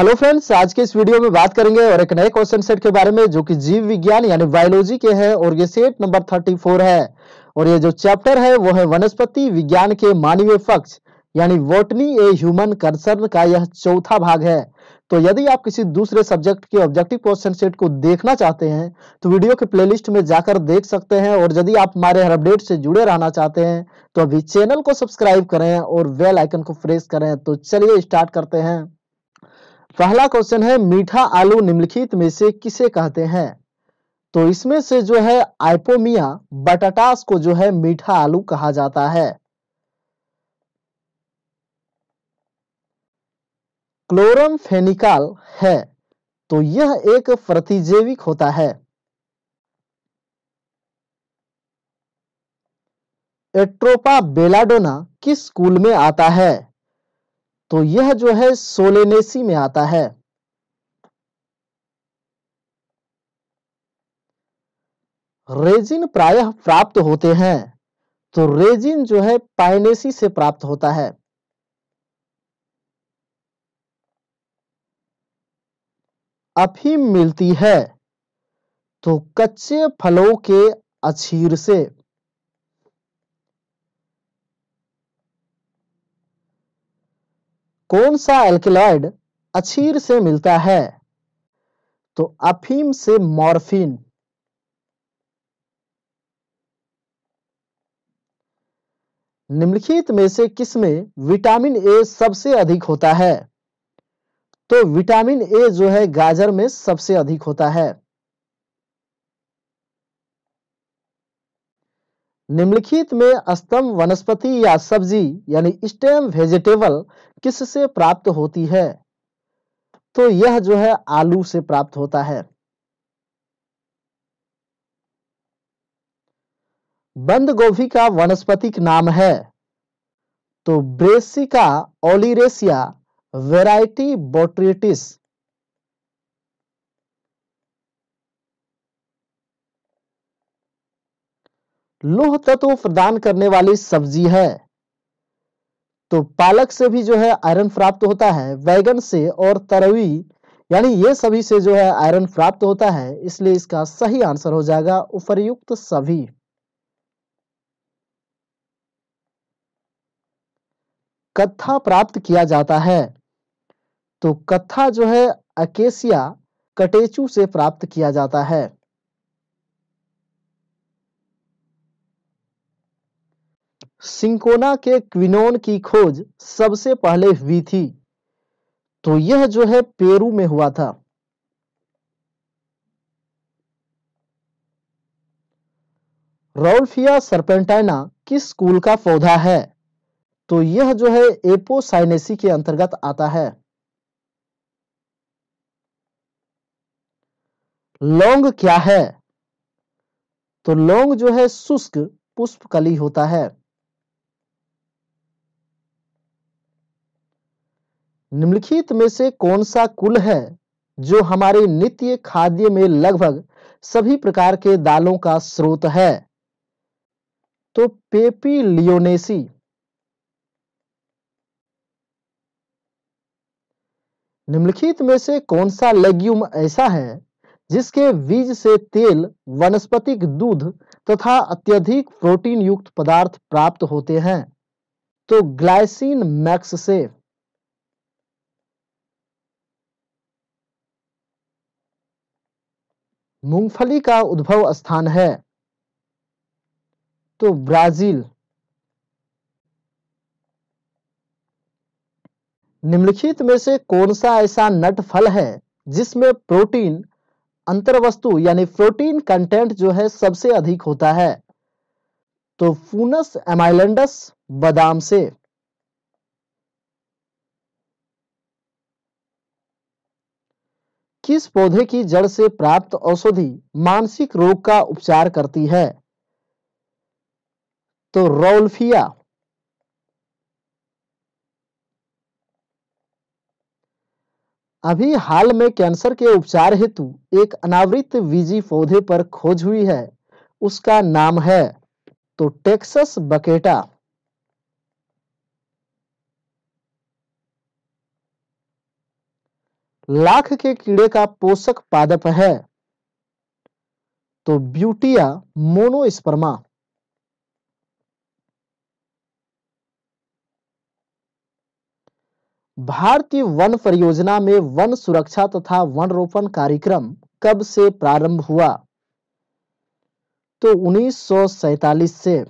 hello friends आज के इस वीडियो में बात करेंगे और एक नए क्वेश्चन सेट के बारे में जो कि जीव विज्ञान यानी बायोलॉजी के हैं और ये सेट नंबर थर्टी फोर है और ये जो चैप्टर है वो है वनस्पति विज्ञान के मानवीय पक्ष यानी वोटनी ए ह्यूमन कंसर्न का यह चौथा भाग है तो यदि आप किसी दूसरे सब्जेक्ट के ऑब्जेक्टिव क्वेश्चन सेट को देखना चाहते हैं तो वीडियो के प्लेलिस्ट में जाकर देख सकते हैं और यदि आप हमारे हर अपडेट से जुड़े रहना चाहते हैं तो अभी चैनल को सब्सक्राइब करें और वेल आइकन को प्रेस करें तो चलिए स्टार्ट करते हैं पहला क्वेश्चन है मीठा आलू निम्नलिखित में से किसे कहते हैं तो इसमें से जो है आइपोमिया बटाटास को जो है मीठा आलू कहा जाता है क्लोरम फेनिकाल है तो यह एक प्रतिजैविक होता है एट्रोपा बेलाडोना किस स्कूल में आता है तो यह जो है सोलेनेसी में आता है रेजिन प्रायः प्राप्त होते हैं तो रेजिन जो है पाइनेसी से प्राप्त होता है अफीम मिलती है तो कच्चे फलों के अछीर से कौन सा एल्किलॉयड अछीर से मिलता है तो अफीम से मॉर्फिन निम्नलिखित में से किस में विटामिन ए सबसे अधिक होता है तो विटामिन ए जो है गाजर में सबसे अधिक होता है निम्नलिखित में अस्तम वनस्पति या सब्जी यानी स्टेम वेजिटेबल किससे प्राप्त होती है तो यह जो है आलू से प्राप्त होता है बंद गोभी का वनस्पतिक नाम है तो ब्रेसिका ओलिरेसिया वेराइटी बोट्रिटिस लोह तत्व प्रदान करने वाली सब्जी है तो पालक से भी जो है आयरन प्राप्त होता है वैगन से और तरवी यानी ये सभी से जो है आयरन प्राप्त होता है इसलिए इसका सही आंसर हो जाएगा उपरयुक्त सभी कथा प्राप्त किया जाता है तो कथा जो है अकेसिया कटेचू से प्राप्त किया जाता है सिंकोना के क्विनोन की खोज सबसे पहले हुई थी तो यह जो है पेरू में हुआ था रोल्फिया सरपेंटाइना किस स्कूल का पौधा है तो यह जो है एपोसाइनेसी के अंतर्गत आता है लौंग क्या है तो लौंग जो है शुष्क पुष्पकली होता है निम्नलिखित में से कौन सा कुल है जो हमारे नित्य खाद्य में लगभग सभी प्रकार के दालों का स्रोत है तो पेपी लियोनेसी निम्नलिखित में से कौन सा लेग्यूम ऐसा है जिसके बीज से तेल वनस्पतिक दूध तथा अत्यधिक प्रोटीन युक्त पदार्थ प्राप्त होते हैं तो ग्लाइसिन मैक्स सेफ मूंगफली का उद्भव स्थान है तो ब्राजील निम्नलिखित में से कौन सा ऐसा नट फल है जिसमें प्रोटीन अंतर्वस्तु यानी प्रोटीन कंटेंट जो है सबसे अधिक होता है तो फूनस एमाइलेंडस बादाम से किस पौधे की जड़ से प्राप्त औषधि मानसिक रोग का उपचार करती है तो रोल्फिया अभी हाल में कैंसर के उपचार हेतु एक अनावृत बीजी पौधे पर खोज हुई है उसका नाम है तो टेक्सस बकेटा लाख के कीड़े का पोषक पादप है तो ब्यूटिया मोनोस्पर्मा भारतीय वन परियोजना में वन सुरक्षा तथा वन रोपण कार्यक्रम कब से प्रारंभ हुआ तो उन्नीस से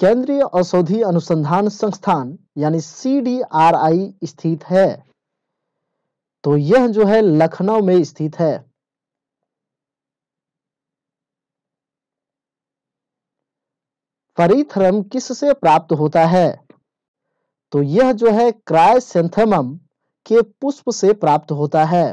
केंद्रीय औषधि अनुसंधान संस्थान यानी सीडीआरआई स्थित है तो यह जो है लखनऊ में स्थित है परिथ्रम किससे प्राप्त होता है तो यह जो है क्रायसेंथेमम के पुष्प से प्राप्त होता है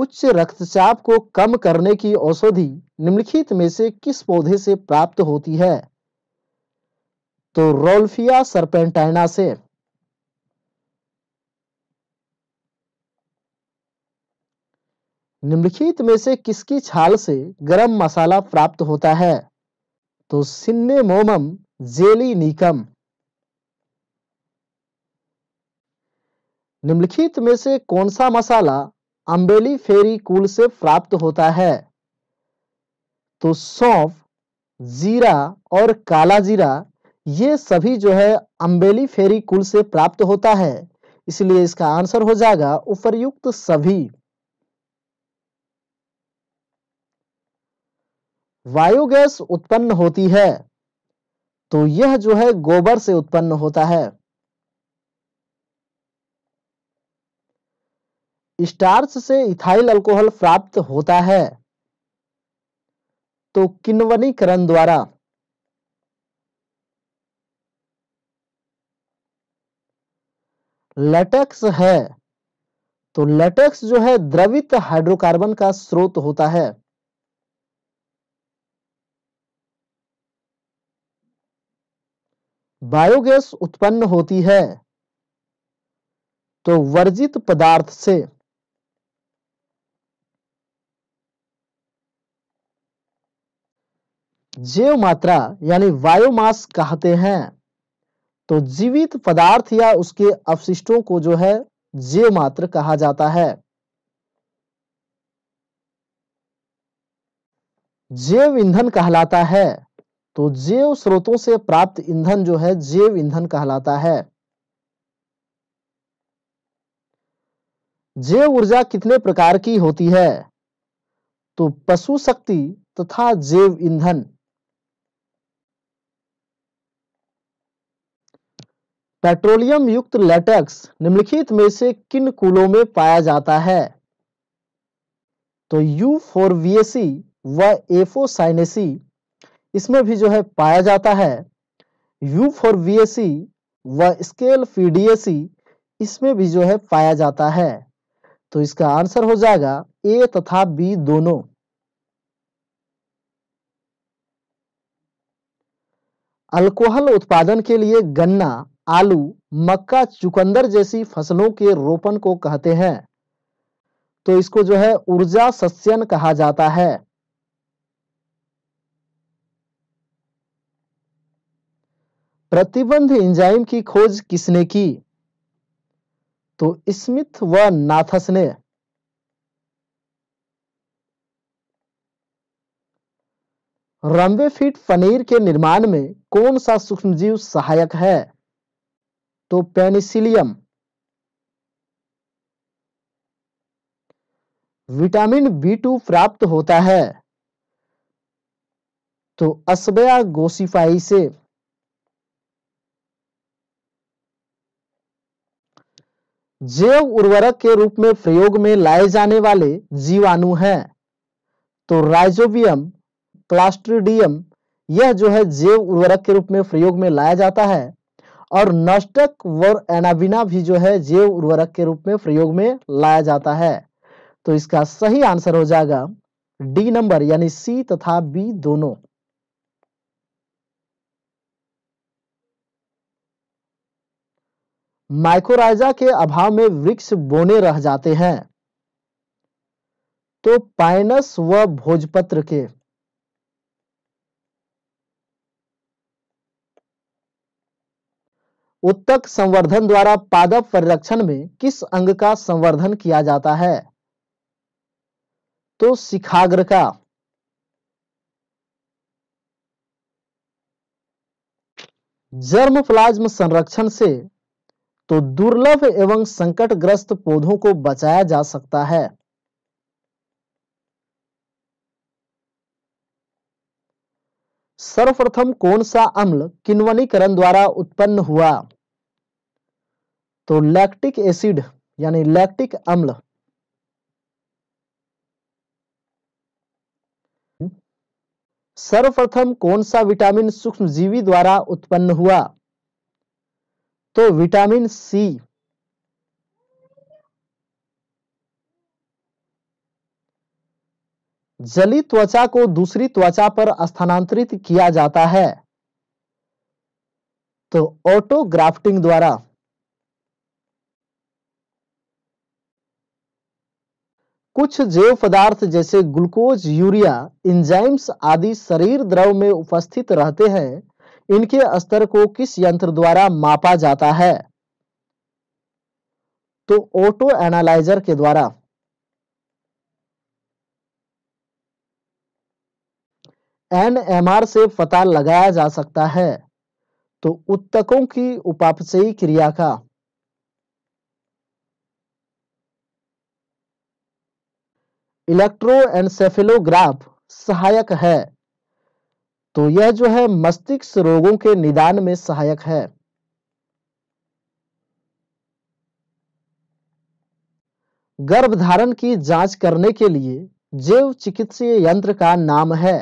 उच्च रक्तचाप को कम करने की औषधि निम्नलिखित में से किस पौधे से प्राप्त होती है तो रोल्फिया सरपेंटाइना से निम्नलिखित में से किसकी छाल से गरम मसाला प्राप्त होता है तो सिन्नेमोमम नीकम निम्नलिखित में से कौन सा मसाला अम्बेली फेरी कुल से प्राप्त होता है तो सौंफ जीरा और काला जीरा ये सभी जो है अंबेली फेरी कुल से प्राप्त होता है इसलिए इसका आंसर हो जाएगा उपरयुक्त सभी वायोगैस उत्पन्न होती है तो यह जो है गोबर से उत्पन्न होता है स्टार्च से इथाइल अल्कोहल प्राप्त होता है तो किन्वनीकरण द्वारा लेटेक्स है तो लेटेक्स जो है द्रवित हाइड्रोकार्बन का स्रोत होता है बायोगैस उत्पन्न होती है तो वर्जित पदार्थ से जैव मात्रा यानी वायोमास कहते हैं तो जीवित पदार्थ या उसके अवशिष्टों को जो है जैव मात्र कहा जाता है जैव ईंधन कहलाता है तो जैव स्रोतों से प्राप्त ईंधन जो है जैव ईंधन कहलाता है जैव ऊर्जा कितने प्रकार की होती है तो पशु शक्ति तथा जैव ईंधन पेट्रोलियम युक्त लेटेक्स निम्नलिखित में से किन कुलों में पाया जाता है तो यू वीएसी व एफोसाइनेसी इसमें भी जो है पाया जाता है यू फोरवियसी व स्केल फीडीएसी इसमें भी जो है पाया जाता है तो इसका आंसर हो जाएगा ए तथा बी दोनों अल्कोहल उत्पादन के लिए गन्ना आलू मक्का चुकंदर जैसी फसलों के रोपण को कहते हैं तो इसको जो है ऊर्जा सस्यन कहा जाता है प्रतिबंध एंजाइम की खोज किसने की तो स्मिथ व नाथस ने रंबे फीट पनीर के निर्माण में कौन सा सूक्ष्मजीव सहायक है तो पेनिसिलियम विटामिन बी टू प्राप्त होता है तो असबया गोसिफाई से जैव उर्वरक के रूप में प्रयोग में लाए जाने वाले जीवाणु हैं तो राइजोबियम प्लास्ट्रिडियम यह जो है जैव उर्वरक के रूप में प्रयोग में लाया जाता है और नष्टक व एनाबिना भी जो है जैव उर्वरक के रूप में प्रयोग में लाया जाता है तो इसका सही आंसर हो जाएगा डी नंबर यानी सी तथा बी दोनों माइक्रोराइजा के अभाव में वृक्ष बोने रह जाते हैं तो पाइनस व भोजपत्र के उत्तक संवर्धन द्वारा पादप परिरक्षण में किस अंग का संवर्धन किया जाता है तो शिखाग्र का जर्म प्लाज्म संरक्षण से तो दुर्लभ एवं संकटग्रस्त पौधों को बचाया जा सकता है सर्वप्रथम कौन सा अम्ल किन्वनीकरण द्वारा उत्पन्न हुआ तो लैक्टिक एसिड यानी लैक्टिक अम्ल सर्वप्रथम कौन सा विटामिन सूक्ष्मजीवी द्वारा उत्पन्न हुआ तो विटामिन सी जली त्वचा को दूसरी त्वचा पर स्थानांतरित किया जाता है तो ऑटोग्राफ्टिंग द्वारा कुछ जैव पदार्थ जैसे ग्लूकोज यूरिया इंजाइम्स आदि शरीर द्रव में उपस्थित रहते हैं इनके स्तर को किस यंत्र द्वारा मापा जाता है तो ऑटो एनालाइजर के द्वारा एन एम आर से पता लगाया जा सकता है तो उत्तकों की उपापचयी क्रिया का इलेक्ट्रोएनसेफेलोग्राफ सहायक है तो यह जो है मस्तिष्क रोगों के निदान में सहायक है गर्भधारण की जांच करने के लिए जैव चिकित्सीय यंत्र का नाम है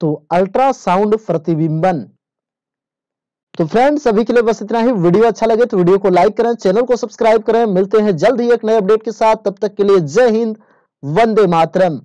तो अल्ट्रासाउंड प्रतिबिंबन तो फ्रेंड सभी के लिए बस इतना ही वीडियो अच्छा लगे तो वीडियो को लाइक करें चैनल को सब्सक्राइब करें मिलते हैं जल्द ही एक नए अपडेट के साथ तब तक के लिए जय हिंद वंदे मातरम